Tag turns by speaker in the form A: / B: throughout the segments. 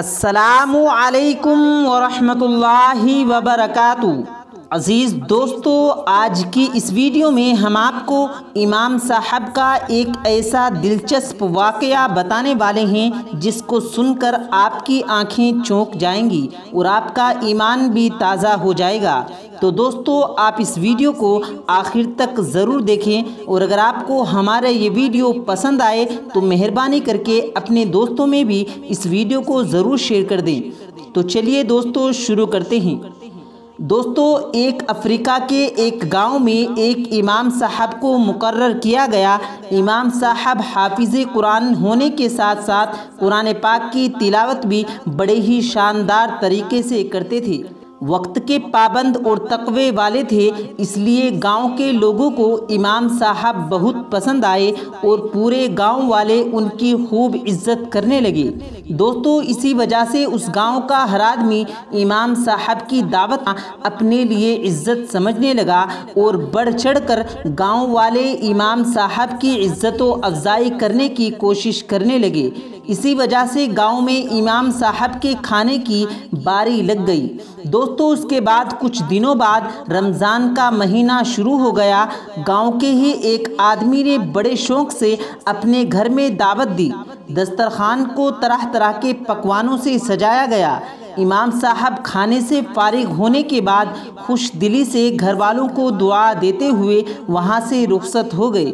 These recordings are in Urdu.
A: السلام علیکم ورحمۃ اللہ وبرکاتہ عزیز دوستو آج کی اس ویڈیو میں ہم آپ کو امام صاحب کا ایک ایسا دلچسپ واقعہ بتانے والے ہیں جس کو سن کر آپ کی آنکھیں چونک جائیں گی اور آپ کا ایمان بھی تازہ ہو جائے گا تو دوستو آپ اس ویڈیو کو آخر تک ضرور دیکھیں اور اگر آپ کو ہمارا یہ ویڈیو پسند آئے تو مہربانی کر کے اپنے دوستوں میں بھی اس ویڈیو کو ضرور شیئر کر دیں تو چلیے دوستو شروع کرتے ہیں دوستو ایک افریقہ کے ایک گاؤں میں ایک امام صاحب کو مقرر کیا گیا امام صاحب حافظ قرآن ہونے کے ساتھ ساتھ قرآن پاک کی تلاوت بھی بڑے ہی شاندار طریقے سے کرتے تھے وقت کے پابند اور تقوی والے تھے اس لیے گاؤں کے لوگوں کو امام صاحب بہت پسند آئے اور پورے گاؤں والے ان کی خوب عزت کرنے لگے دوستو اسی وجہ سے اس گاؤں کا ہر آدمی امام صاحب کی دعوت اپنے لیے عزت سمجھنے لگا اور بڑھ چڑھ کر گاؤں والے امام صاحب کی عزت و افزائی کرنے کی کوشش کرنے لگے اسی وجہ سے گاؤں میں امام صاحب کے کھانے کی باری لگ گئی دوستو تو اس کے بعد کچھ دنوں بعد رمضان کا مہینہ شروع ہو گیا گاؤں کے ہی ایک آدمی نے بڑے سے اپنے گھر میں دعوت دی دسترخوان کو طرح طرح کے پکوانوں سے سجایا گیا امام صاحب کھانے سے فارغ ہونے کے بعد خوش دلی سے گھر والوں کو دعا دیتے ہوئے وہاں سے رخصت ہو گئے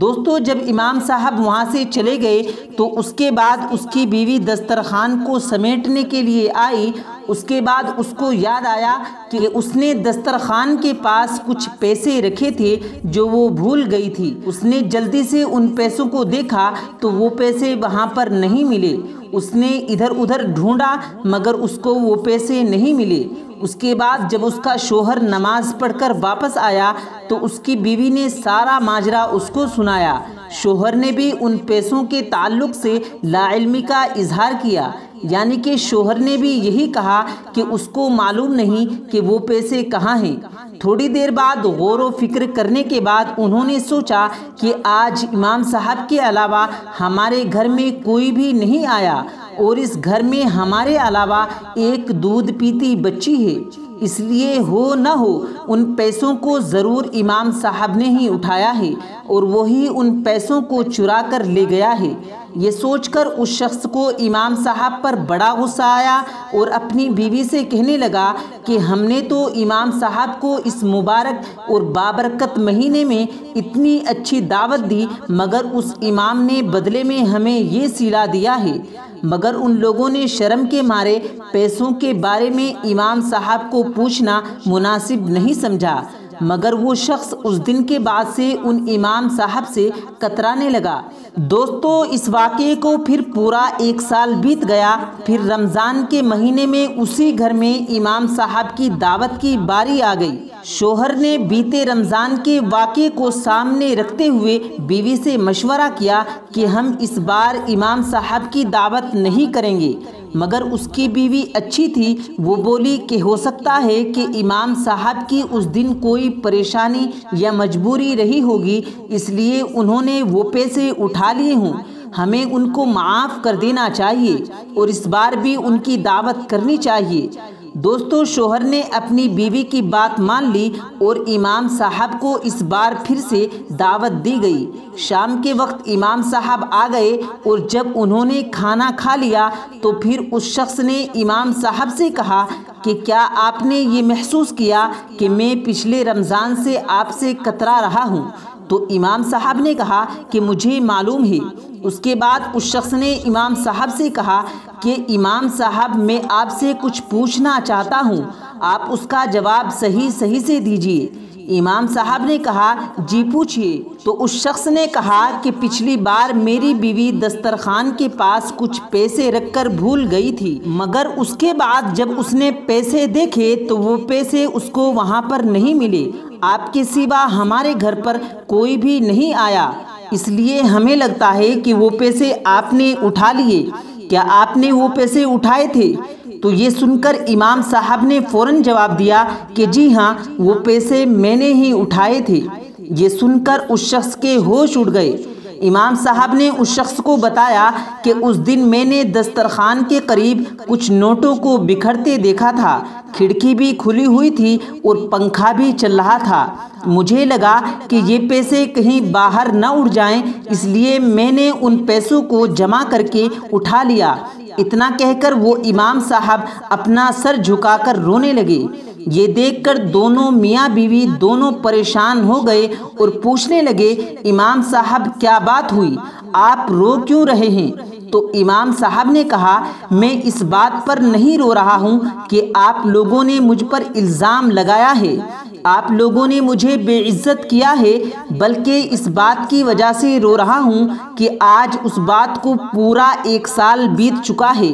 A: دوستو جب امام صاحب وہاں سے چلے گئے تو اس کے بعد اس کی بیوی دسترخوان کو سمیٹنے کے لیے آئی اس کے بعد اس کو یاد آیا کہ اس نے دسترخوان کے پاس کچھ پیسے رکھے تھے جو وہ بھول گئی تھی اس نے جلدی سے ان پیسوں کو دیکھا تو وہ پیسے وہاں پر نہیں ملے اس نے ادھر ادھر ڈھونڈا مگر اس کو وہ پیسے نہیں ملے اس کے بعد جب اس کا شوہر نماز پڑھ کر واپس آیا تو اس کی بیوی نے سارا ماجرا اس کو سنایا شوہر نے بھی ان پیسوں کے تعلق سے لا علمی کا اظہار کیا یعنی کہ شوہر نے بھی یہی کہا کہ اس کو معلوم نہیں کہ وہ پیسے کہاں ہیں تھوڑی دیر بعد غور و فکر کرنے کے بعد انہوں نے سوچا کہ آج امام صاحب کے علاوہ ہمارے گھر میں کوئی بھی نہیں آیا اور اس گھر میں ہمارے علاوہ ایک دودھ پیتی بچی ہے اس لیے ہو نہ ہو ان پیسوں کو ضرور امام صاحب نے ہی اٹھایا ہے اور وہی ان پیسوں کو چرا کر لے گیا ہے یہ سوچ کر اس شخص کو امام صاحب پر بڑا غصہ آیا اور اپنی بیوی سے کہنے لگا کہ ہم نے تو امام صاحب کو اس مبارک اور بابرکت مہینے میں اتنی اچھی دعوت دی مگر اس امام نے بدلے میں ہمیں یہ سلا دیا ہے مگر ان لوگوں نے شرم کے مارے پیسوں کے بارے میں امام صاحب کو پوچھنا مناسب نہیں سمجھا مگر وہ شخص اس دن کے بعد سے ان امام صاحب سے کترانے لگا دوستو اس واقعے کو پھر پورا ایک سال بیت گیا پھر رمضان کے مہینے میں اسی گھر میں امام صاحب کی دعوت کی باری آ گئی شوہر نے بیتے رمضان کے واقعے کو سامنے رکھتے ہوئے بیوی سے مشورہ کیا کہ ہم اس بار امام صاحب کی دعوت نہیں کریں گے مگر اس کی بیوی اچھی تھی وہ بولی کہ ہو سکتا ہے کہ امام صاحب کی اس دن کوئی پریشانی یا مجبوری رہی ہوگی اس لیے انہوں نے وہ پیسے اٹھا لیے ہوں ہمیں ان کو معاف کر دینا چاہیے اور اس بار بھی ان کی دعوت کرنی چاہیے دوستو شوہر نے اپنی بیوی کی بات مان لی اور امام صاحب کو اس بار پھر سے دعوت دی گئی شام کے وقت امام صاحب آ گئے اور جب انہوں نے کھانا کھا لیا تو پھر اس شخص نے امام صاحب سے کہا کہ کیا آپ نے یہ محسوس کیا کہ میں پچھلے رمضان سے آپ سے کترا رہا ہوں تو امام صاحب نے کہا کہ مجھے معلوم ہے اس کے بعد اس شخص نے امام صاحب سے کہا کہ امام صاحب میں آپ سے کچھ پوچھنا چاہتا ہوں آپ اس کا جواب صحیح صحیح سے دیجیے امام صاحب نے کہا جی پوچھئے تو اس شخص نے کہا کہ پچھلی بار میری بیوی دسترخان کے پاس کچھ پیسے رکھ کر بھول گئی تھی مگر اس کے بعد جب اس نے پیسے دیکھے تو وہ پیسے اس کو وہاں پر نہیں ملے آپ کے سوا ہمارے گھر پر کوئی بھی نہیں آیا اس لیے ہمیں لگتا ہے کہ وہ پیسے آپ نے اٹھا لیے کیا آپ نے وہ پیسے اٹھائے تھے تو یہ سن کر امام صاحب نے فوراً جواب دیا کہ جی ہاں وہ پیسے میں نے ہی اٹھائے تھے یہ سن کر اس شخص کے ہوش اٹھ گئے امام صاحب نے اس شخص کو بتایا کہ اس دن میں نے دسترخوان کے قریب کچھ نوٹوں کو بکھرتے دیکھا تھا کھڑکی بھی کھلی ہوئی تھی اور پنکھا بھی چل رہا تھا مجھے لگا کہ یہ پیسے کہیں باہر نہ اڑ جائیں اس لیے میں نے ان پیسوں کو جمع کر کے اٹھا لیا اتنا کہہ کر وہ امام صاحب اپنا سر جھکا کر رونے لگے یہ دیکھ کر دونوں میاں بیوی دونوں پریشان ہو گئے اور پوچھنے لگے امام صاحب کیا بات بات ہوئی آپ رو کیوں رہے ہیں تو امام صاحب نے کہا میں اس پر نہیں رو رہا ہوں کہ آپ لوگوں نے مجھ پر الزام لگایا ہے آپ لوگوں نے مجھے بے عزت کیا ہے بلکہ اس بات کی وجہ سے رو رہا ہوں کہ آج اس بات کو پورا ایک سال بیت چکا ہے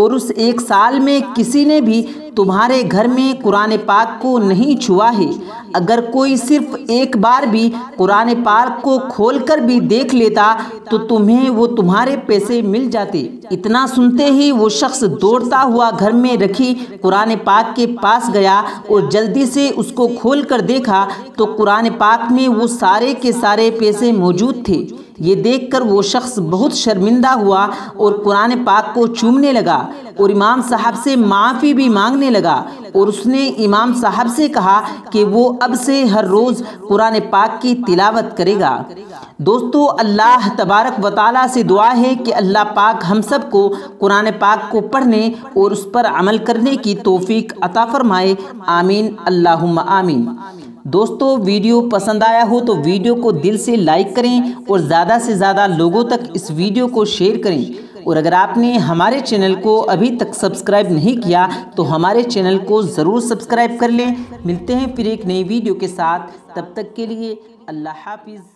A: اور اس ایک سال میں کسی نے بھی تمہارے گھر میں قرآن پاک کو نہیں چھوا ہے اگر کوئی صرف ایک بار بھی قرآن پاک کو کھول کر بھی دیکھ لیتا تو تمہیں وہ تمہارے پیسے مل جاتے اتنا سنتے ہی وہ شخص دوڑتا ہوا گھر میں رکھی قرآن پاک کے پاس گیا اور جلدی سے اس کو کھول کر دیکھا تو قرآن پاک میں وہ سارے کے سارے پیسے موجود تھے یہ دیکھ کر وہ شخص بہت شرمندہ ہوا اور قرآن پاک کو چومنے لگا اور امام صاحب سے معافی بھی مانگنے لگا اور اس نے امام صاحب سے کہا کہ وہ اب سے ہر روز قرآن پاک کی تلاوت کرے گا دوستو اللہ تبارک و تعالیٰ سے دعا ہے کہ اللہ پاک ہم سب کو قرآن پاک کو پڑھنے اور اس پر عمل کرنے کی توفیق عطا فرمائے آمین اللہم آمین دوستو ویڈیو پسند آیا ہو تو ویڈیو کو دل سے لائک کریں اور زیادہ سے زیادہ لوگوں تک اس ویڈیو کو شیئر کریں اور اگر آپ نے ہمارے چینل کو ابھی تک سبسکرائب نہیں کیا تو ہمارے چینل کو ضرور سبسکرائب کر لیں ملتے ہیں پھر ایک نئی ویڈیو کے ساتھ تب تک کے لیے اللہ حافظ